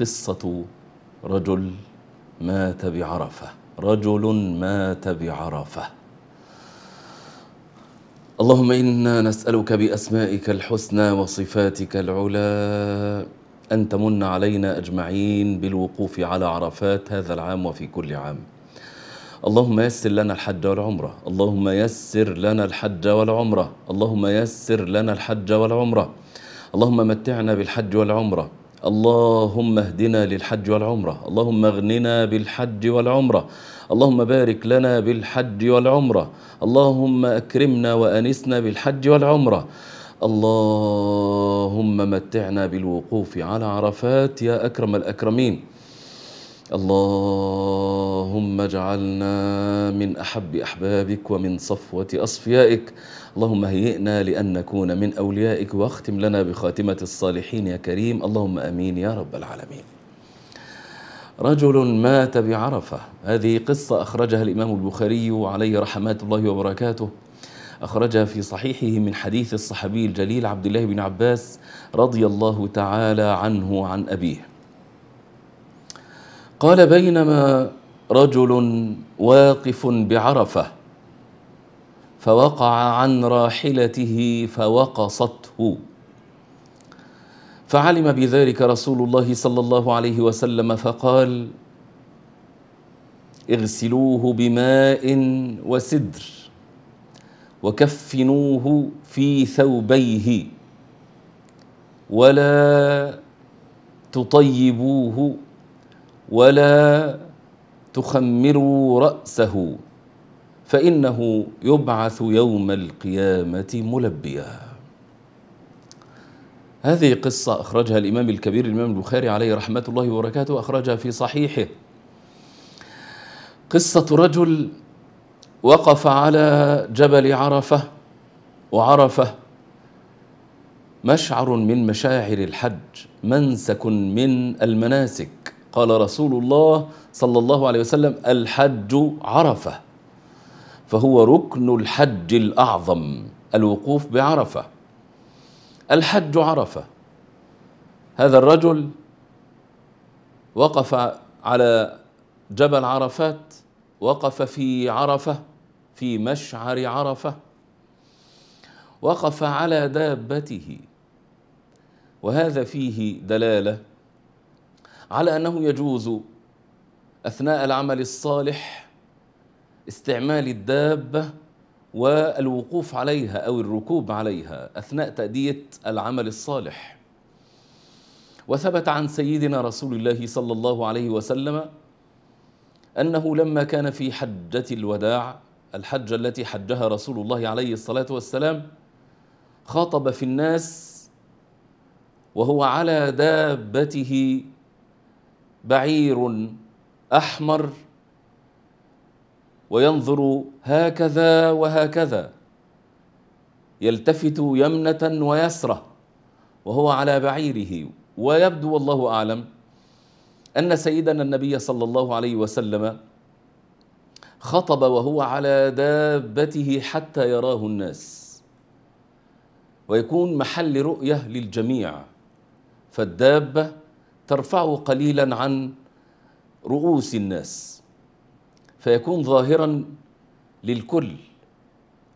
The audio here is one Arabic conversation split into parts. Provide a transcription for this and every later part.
قصة رجل مات بعرفة رجل مات بعرفة اللهم إنا نسألك بأسمائك الحسنى وصفاتك العلى أن تمن علينا أجمعين بالوقوف على عرفات هذا العام وفي كل عام اللهم يسر لنا الحج والعمرة اللهم يسر لنا الحج والعمرة اللهم يسر لنا الحج والعمرة اللهم متعنا بالحج والعمرة اللهم اهدنا للحج والعمرة اللهم اغننا بالحج والعمرة اللهم بارك لنا بالحج والعمرة اللهم أكرمنا وأنسنا بالحج والعمرة اللهم متعنا بالوقوف على عرفات يا أكرم الأكرمين اللهم اجعلنا من أحب أحبابك ومن صفوة أصفيائك اللهم هيئنا لأن نكون من أوليائك واختم لنا بخاتمة الصالحين يا كريم اللهم أمين يا رب العالمين رجل مات بعرفة هذه قصة أخرجها الإمام البخاري عليه رحمات الله وبركاته أخرجها في صحيحه من حديث الصحابي الجليل عبد الله بن عباس رضي الله تعالى عنه عن أبيه قال بينما رجل واقف بعرفه فوقع عن راحلته فوقصته فعلم بذلك رسول الله صلى الله عليه وسلم فقال اغسلوه بماء وسدر وكفنوه في ثوبيه ولا تطيبوه ولا تخمروا رأسه فإنه يبعث يوم القيامة ملبياً هذه قصة أخرجها الإمام الكبير الإمام البخاري عليه رحمة الله وبركاته أخرجها في صحيحه قصة رجل وقف على جبل عرفة وعرفة مشعر من مشاعر الحج منسك من المناسك قال رسول الله صلى الله عليه وسلم الحج عرفه فهو ركن الحج الاعظم الوقوف بعرفه الحج عرفه هذا الرجل وقف على جبل عرفات وقف في عرفه في مشعر عرفه وقف على دابته وهذا فيه دلاله على أنه يجوز أثناء العمل الصالح استعمال الدابة والوقوف عليها أو الركوب عليها أثناء تأدية العمل الصالح وثبت عن سيدنا رسول الله صلى الله عليه وسلم أنه لما كان في حجة الوداع الحجة التي حجها رسول الله عليه الصلاة والسلام خاطب في الناس وهو على دابته بعير احمر وينظر هكذا وهكذا يلتفت يمنه ويسره وهو على بعيره ويبدو والله اعلم ان سيدنا النبي صلى الله عليه وسلم خطب وهو على دابته حتى يراه الناس ويكون محل رؤيه للجميع فالدابه ترفعه قليلا عن رؤوس الناس فيكون ظاهرا للكل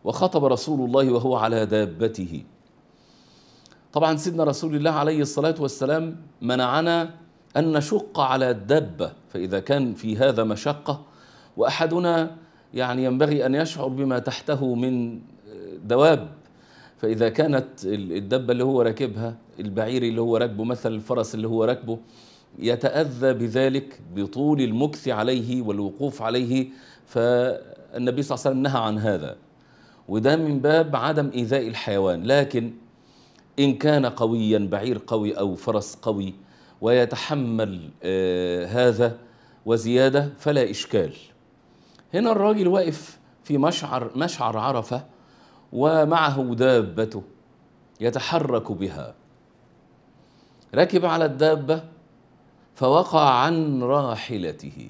وخطب رسول الله وهو على دابته طبعا سيدنا رسول الله عليه الصلاه والسلام منعنا ان نشق على الدابه فاذا كان في هذا مشقه واحدنا يعني ينبغي ان يشعر بما تحته من دواب فإذا كانت الدبة اللي هو راكبها البعير اللي هو راكبه مثلا الفرس اللي هو راكبه يتأذى بذلك بطول المكث عليه والوقوف عليه فالنبي صلى الله عليه وسلم نهى عن هذا وده من باب عدم إيذاء الحيوان لكن إن كان قويا بعير قوي أو فرس قوي ويتحمل آه هذا وزيادة فلا إشكال هنا الراجل واقف في مشعر مشعر عرفة ومعه دابته يتحرك بها ركب على الدابة فوقع عن راحلته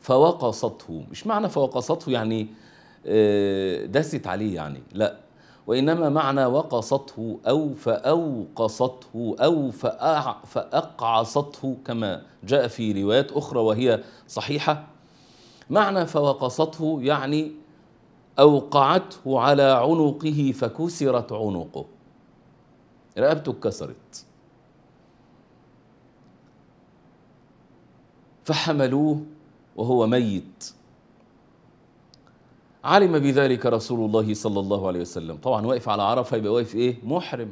فوقصته مش معنى فوقصته يعني آه، دست عليه يعني لا وإنما معنى وقصته أو فأوقصته أو فأقعصته كما جاء في روايات أخرى وهي صحيحة معنى فوقصته يعني أوقعته على عنقه فكسرت عنقه رقبته اتكسرت فحملوه وهو ميت علم بذلك رسول الله صلى الله عليه وسلم طبعا واقف على عرفه يبقى واقف ايه محرم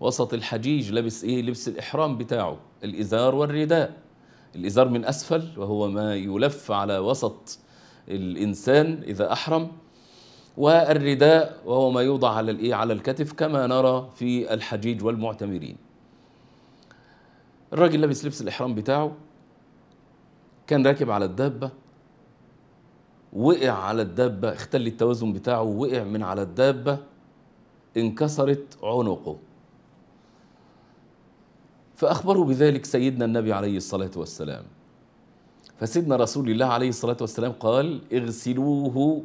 وسط الحجيج لابس ايه لبس الاحرام بتاعه الازار والرداء الازار من اسفل وهو ما يلف على وسط الانسان اذا احرم والرداء وهو ما يوضع على الايه على الكتف كما نرى في الحجيج والمعتمرين الراجل لابس لبس الاحرام بتاعه كان راكب على الدابه وقع على الدابه اختل التوازن بتاعه وقع من على الدابه انكسرت عنقه فاخبره بذلك سيدنا النبي عليه الصلاه والسلام فسيدنا رسول الله عليه الصلاه والسلام قال اغسلوه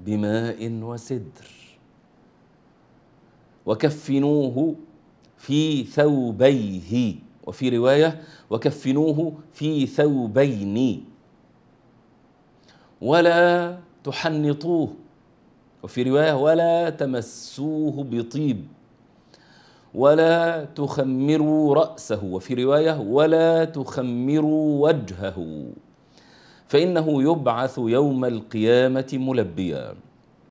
بماء وسدر وكفنوه في ثوبيه وفي روايه وكفنوه في ثوبين ولا تحنطوه وفي روايه ولا تمسوه بطيب ولا تخمروا راسه وفي روايه ولا تخمروا وجهه فإنه يبعث يوم القيامة ملبيا